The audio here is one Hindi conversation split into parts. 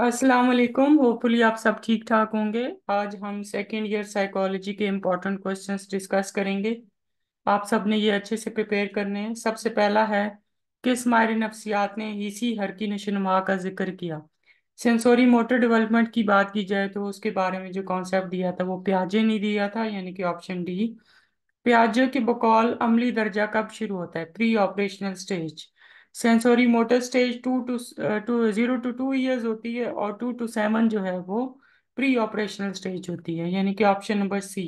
अस्सलाम वालेकुम होपफुली आप सब ठीक ठाक होंगे आज हम सेकेंड ईयर साइकोलॉजी के इम्पोर्टेंट क्वेश्चंस डिस्कस करेंगे आप सब ने ये अच्छे से प्रिपेयर करने हैं सबसे पहला है किस मायरे नफ्सियात ने इसी हर की नशोनुमा का जिक्र किया सेंसोरी मोटर डेवलपमेंट की बात की जाए तो उसके बारे में जो कॉन्सेप्ट दिया था वो प्याजे ने दिया था यानी कि ऑप्शन डी प्याजे के बकौल अमली दर्जा कब शुरू होता है pre operational stage sensory motor stage two two two zero two two years होती है और टू टू सेवन जो है वो प्री ऑपरेशनल स्टेज होती है यानी कि ऑप्शन नंबर सी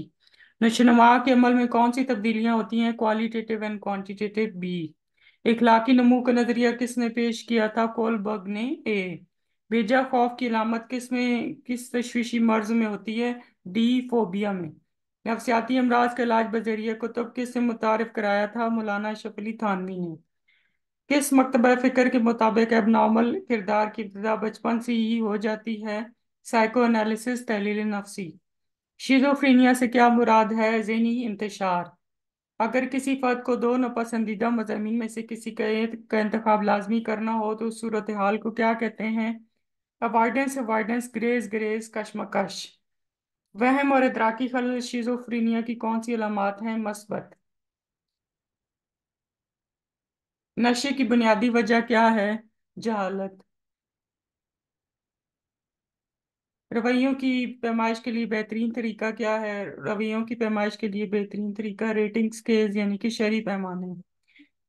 नशोनुमा के अमल में कौन सी तब्दीलियां होती हैं क्वालिटेटिव एंड क्वान्टिटेटिव बी इखलाकी नमू का नजरिया किसने पेश किया था कोलबर्ग ने ए बेजा खौफ की अलामत किस में किस तशवीशी मर्ज में होती है डी फोबिया में नफसियाती अमराज का इलाज बजरिया कुतुब से मुतारफ कराया था मौलाना शफली थानवी ने किस मकतब फ़िक्र के मुताबिक अब नॉर्मल किरदार की इब्तदा बचपन से ही हो जाती है साइको एनालिसिस तहलील नफसी शिजोफ्रीनिया से क्या मुराद है जहनी इंतशार अगर किसी फर्द को दो नपसंदीदा मजामी में से किसी का का इंतखब लाजमी करना हो तो उस सूरत हाल को क्या कहते हैं अवॉइडेंस अवॉइडेंस ग्रेज ग्रेज कशमकश वहम और इतराकी खल शीजोफ्रीनिया की कौन सी अलामत हैं मस्बत नशे की बुनियादी वजह क्या है जहालत रवैयों की पैमाइश के लिए बेहतरीन तरीका क्या है रवैयों की पैमाइश के लिए बेहतरीन तरीका रेटिंग स्केल यानी कि शहरी पैमाने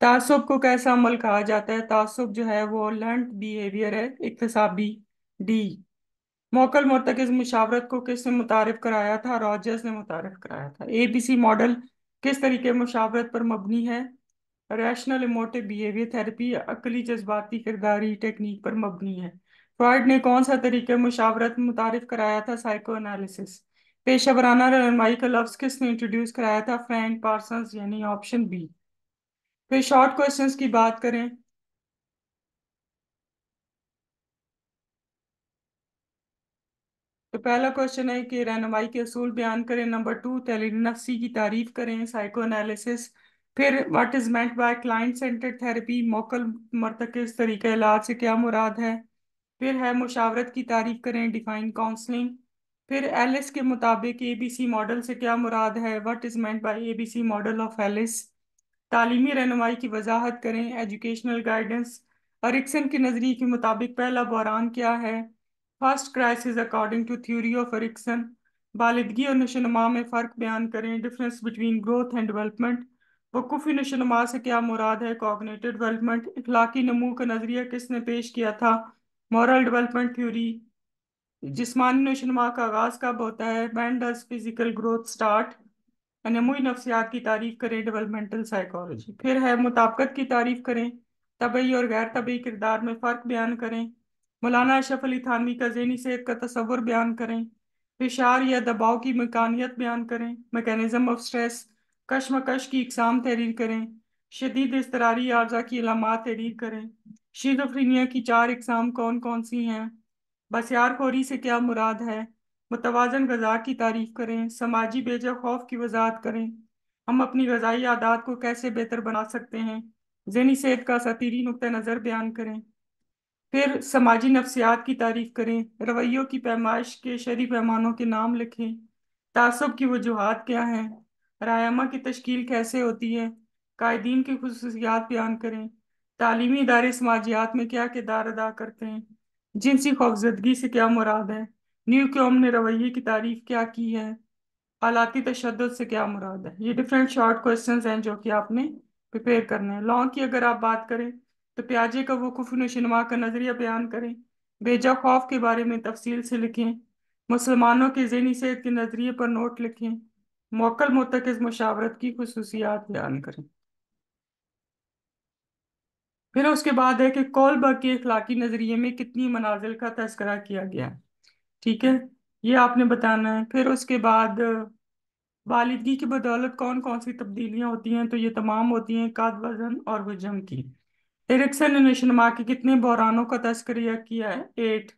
तासुब को कैसा अमल कहा जाता है तासुब जो है वो लर्न बिहेवियर है इकतसाबी डी मोकल मोतकज मुशावरत को किसने मुतारफ कराया था रॉजर्स ने मुतारफ कराया था एबीसी मॉडल किस तरीके मुशावरत पर मबनी है रैशनल इमोटिव बिहेवियर थेरेपी अकली जज्बाती किरदारी टेक्निक पर मबनी है फ्रॉइड ने कौन सा तरीका मुशावरत मुतारफ कराया था साइको एनालिसिस पेशावराना वराना रहनमाई का लफ्ज़ किसने इंट्रोड्यूस कराया था फ्रैंक पार्संस यानी ऑप्शन बी फिर शॉर्ट क्वेश्चन की बात करें तो पहला क्वेश्चन है कि रहनमाई के असूल बयान करें नंबर टू तहरीर नफसी की तारीफ करें साइको एनालिसिस फिर what is meant by client centred therapy मोकल मरतकज तरीके इलाज से क्या मुराद है फिर है मुशावरत की तारीफ करें डिफाइन काउंसलिंग फिर एलिस के मुताबिक ए बी सी मॉडल से क्या मुराद है what is meant by A B C model of Ellis तालीमी रहनुमाई की वजाहत करें एजुकेशनल गाइडेंस अरिक्सन के नज़रिए के मुताबिक पहला बहरान क्या है first crisis according to theory of Erikson बालदगी और नशोनमा में फ़र्क बयान करें difference between growth and development वकूफ़ी नशोनमा से क्या मुराद है कॉग्नेटिव डेवलपमेंट इखलाकी नमू का नज़रिया किसने पेश किया था मॉरल डेवलपमेंट थ्योरी जिसमानी नशोनमा का आगाज़ कब होता है when does physical growth start नमूई नफ्सियात की तारीफ करें डेवलपमेंटल साइकोलॉजी फिर है मुताबकत की तारीफ करें तबई और गैर तबई किरदार में फ़र्क बयान करें मौलाना अशफ अली थानवी का जहनी सेहत का तस्वुर बयान करें पेशार या दबाव की मकानियत बयान करें मैकेनिज़्म ऑफ स्ट्रेस कशमकश की इकसाम तहरीर करें शदीद इसतरारी आर्जा की अलामत तहरीर करें शीजोफ्रीनिया की चार इकसाम कौन कौन सी हैं बसियार खोरी से क्या मुराद है मुतवाजन गजा की तारीफ करें समाजी बेजा खौफ की वजाहत करें हम अपनी गजाई आदात को कैसे बेहतर बना सकते हैं जहनी सेहत का सतीरी नुक़ नज़र बयान करें फिर समाजी नफ्सियात की तारीफ करें रवैयों की पैमाइश के शरी पैमानों के नाम लिखें तसब की वजूहत क्या हैं रायमा की तश्ल कैसे होती है कायदीन की खसूसियात बयान करें तालीमी इदारे समाजियात में क्या किरदार अदा करते हैं जिनसी खौफजदगी से क्या मुराद है न्यू क्योम ने रवैये की तारीफ क्या की है आलाती तशद से क्या मुराद है ये डिफरेंट शॉर्ट क्वेश्चन हैं जो कि आपने प्रिपेयर करने हैं लॉ की अगर आप बात करें तो प्याजे का वकूफ नशनमा का नज़रिया बयान करें बेजा खौफ के बारे में तफसील से लिखें मुसलमानों के जहनी सेहत के नज़रिए पर नोट लिखें मोतक इस मुशावरत की खसूसियात बयान करें फिर उसके बाद है कि कॉलबर्ग के अखलाकी नज़रिए में कितनी मनाजिल का तस्करा किया गया ठीक है ये आपने बताना है फिर उसके बाद वालदगी की बदौलत कौन कौन सी तब्दीलियां होती हैं तो ये तमाम होती हैं काद वजन और वजम की एरिक्सन ने नशनमा के कितने बहरानों का तस्करिया किया है एट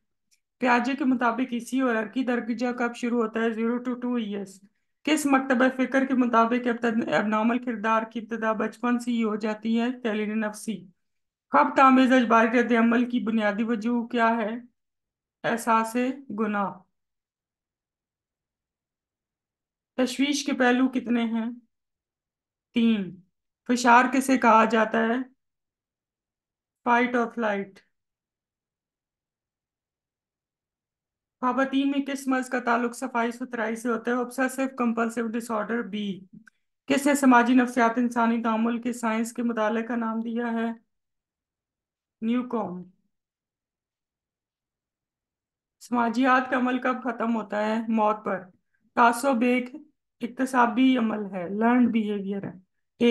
प्याजे के मुताबिक इसी और अर्की दरगजा कब शुरू होता है जीरो टू टू ईयर्स किस मकतब फ़िक्र के मुताबिक एबनॉर्मल किरदार की इब्तदा बचपन से ही हो जाती है तैलिन नफसी कब तामेज अजबारी रद्दमल की बुनियादी वजूह क्या है एहसास गुनाह तशवीश के पहलू कितने हैं तीन फिशार किसे कहा जाता है फाइट और फ्लाइट खातन में किस मर्ज का ताल्लुक सफाई सुथराई से होता है ऑब्सेसिव कंपल्सिव डिसऑर्डर बी किसने समाजी नफसियात इंसानी तामुल के साइंस के मुताले का नाम दिया है न्यूकॉम समाजियात का अमल कब खत्म होता है मौत पर तासो बेग इकतसाबी अमल है लर्न बिहेवियर है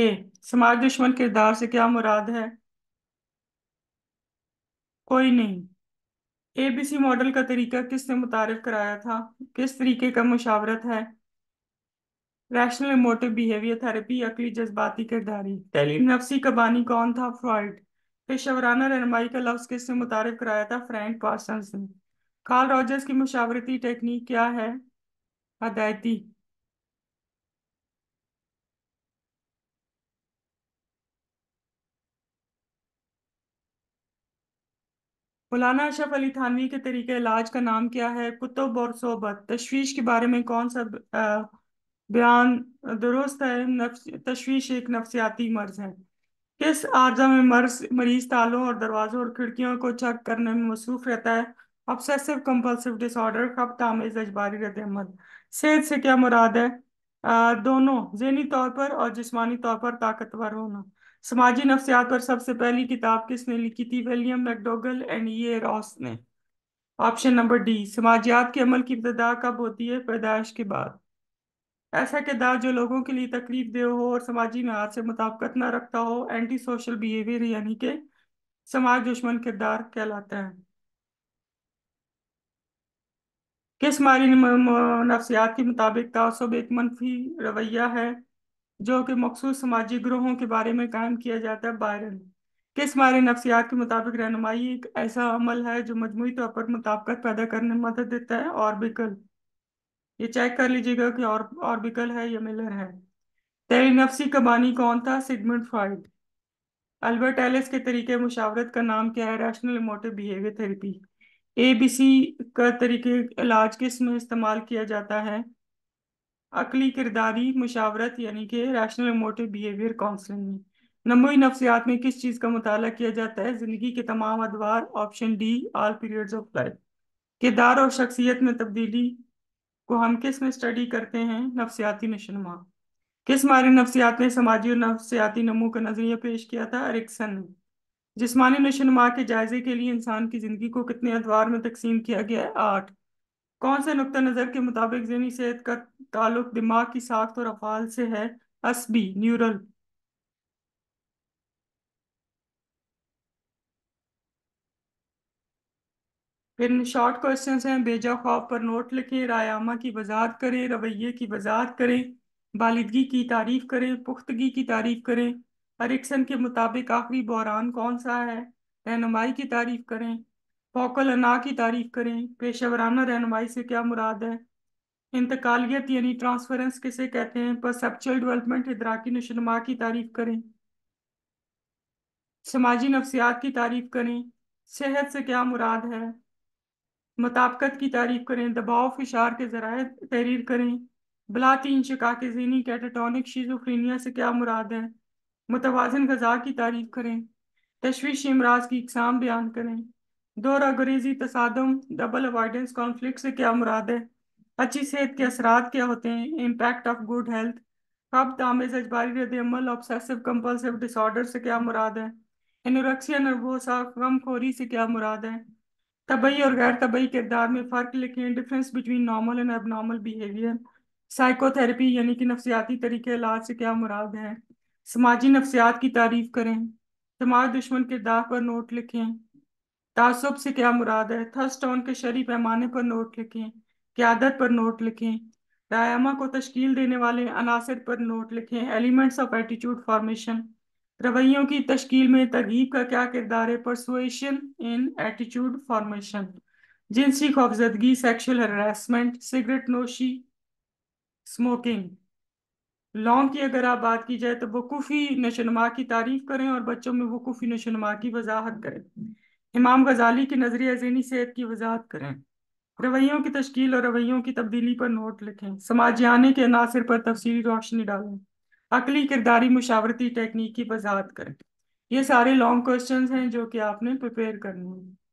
ए समाज दुश्मन किरदार से क्या मुराद है कोई नहीं एबीसी मॉडल का तरीका किसने मुतारफ कराया था किस तरीके का मुशावरत है रैशनल इमोटिव बिहेवियर थेरेपी अकली जज्बाती किरदारी नफसी का बानी कौन था फ्रॉइड पेशवराना रहनमाई का लफ्ज़ किसने मुतारफ कराया था फ्रैंक पार्सन्स ने कार्ल रॉजर्स की मुशावरती टेक्निक क्या है हदायती मौलाना अशरफ अली थानवी के तरीके इलाज का नाम क्या है कुतुब और सोबत तशवीश के बारे में कौन सा बयान दुरुस्त है तशवीश एक नफसियाती मर्ज है किस आर्जा में मर्ज मरीज तालों और दरवाज़ों और खिड़कियों को चेक करने में मसरूफ रहता है ऑब्सेसिव कंपल्सिव डिसऑर्डर कब आमेज अजबारी रद्दमल सेहत से क्या मुराद है आ, दोनों जहनी तौर पर और जिसमानी तौर पर ताकतवर होना समाजी नफ्सियात पर सबसे पहली किताब किसने लिखी थी विलियम मैकडोगल एंड ये रॉस ने ऑप्शन नंबर डी समाजियात के अमल की इब्तदा कब होती है पैदाइश के बाद ऐसा किरदार जो लोगों के लिए तकलीफ देह हो और समाजी मैार से मुताबकत ना रखता हो एंटी सोशल बिहेवियर यानी के समाज दुश्मन किरदार कहलाता है किस माली नफ्सियात के मुताबिक तासब एक मनफी रवैया है जो कि मखसूस समाजी ग्रोहों के बारे में कायम किया जाता है बायरन किस मारे नफसियात के मुताबिक रहनुमाई एक ऐसा अमल है जो मजमू तौर पर मुताबकत पैदा करने में मदद देता है ऑर्बिकल ये चेक कर लीजिएगा कि और ऑर्बिकल है या मिलर है तेरी नफसी का बानी कौन था सिगमंड फ्राइड अल्बर्ट एलिस के तरीके मुशावरत का नाम क्या है rational emotive behaviour therapy A B C का तरीके इलाज किस में इस्तेमाल किया जाता है अकली किरदारी मुशावरत यानी कि रैशनल मोटिव बिहेवियर काउंसलिंग में नमोई नफ्सियात में किस चीज़ का मुताला किया जाता है ज़िंदगी के तमाम अदवार option D all periods of life किरदार और शख्सियत में तब्दीली को हम किस में स्टडी करते हैं नफ्सियाती नशनुमा किस मारे नफ्सियात ने समाजी और नफ्सियाती नमू का नजरिया पेश किया था अरिक्सन ने जिसमानी नशनुमा के जायजे के लिए इंसान की ज़िंदगी को कितने अदवार में तकसीम किया गया है आठ कौन से नुक़ नज़र के मुताबिक जहनी सेहत का ताल्लुक दिमाग की साख्त और अफाल से है असबी न्यूरल फिर शॉर्ट क्वेश्चन हैं बेजा खौफ पर नोट लिखें रायामा की वजात करें रवैये की वजात करें वालदगी की तारीफ करें पुख्तगी की तारीफ करें अरिक्सन के मुताबिक आखिरी बहरान कौन सा है रहनुमाई की तारीफ करें अना की तारीफ करें पेशेवराना रहनमाई से क्या मुराद है इंतकालियत यानी ट्रांसफरेंस किसे कहते हैं परसेप्चुअल डेवलपमेंट इदराकी नशनमा की तारीफ करें समाजी नफसियात की तारीफ करें सेहत से क्या मुराद है मुताबकत की तारीफ करें दबाव फिशार के ज़राए तहरीर करें बलातीन शिका के जीनी कैटाटॉनिक शीजोफ्रीनिया से क्या मुराद है मुतवाजन गजा की तारीफ करें तशवीश अमराज की इकसाम बयान करें दो गुरेजी तसादम डबल अवॉइडेंस कॉन्फ्लिक्ट से क्या मुराद है अच्छी सेहत के असरात क्या होते हैं इम्पैक्ट ऑफ गुड हेल्थ कब तामे अजबारी रदल ऑब्सेसिव कम्पल्सिव डिसऑर्डर से क्या मुराद है एनोरक्सिया नर्वोसा गमखोरी से क्या मुराद है तबई और गैर तबई किरदार में फ़र्क लिखें difference between normal and abnormal behaviour psychotherapy यानी कि नफसियाती तरीके इलाज से क्या मुराद है समाजी नफसियात की तारीफ करें समाज दुश्मन किरदार पर नोट लिखें तासुब से क्या मुराद है थर्स्टोन के शरी पैमाने पर नोट लिखें क्यादत पर नोट लिखें डायामा को तश्कील देने वाले अनासर पर नोट लिखें एलिमेंट्स ऑफ एटीट्यूड फॉर्मेशन रवैयों की तश्कील में तरगीब का क्या किरदार है परसुएशन इन एटीट्यूड फॉर्मेशन जिनसी खौफजदगी सेक्शुअल हरासमेंट सिगरेट नोशी स्मोकिंग लॉन्ग की अगर आप बात की जाए तो वकूफ़ी नशोनुमा की तारीफ करें और बच्चों में वकूफ़ी नशोनुमा की वजाहत करें इमाम गजाली के नजरिया जहनी सेहत की वजाहत करें रवैयों की तश्कील और रवैयों की तब्दीली पर नोट लिखें समाजियाने के अनासर पर तफसी रोशनी डालें अकली किरदारी मुशावरती टेक्निक की वजाहत करें ये सारे लॉन्ग क्वेश्चन हैं जो कि आपने प्रिपेयर करने होंगे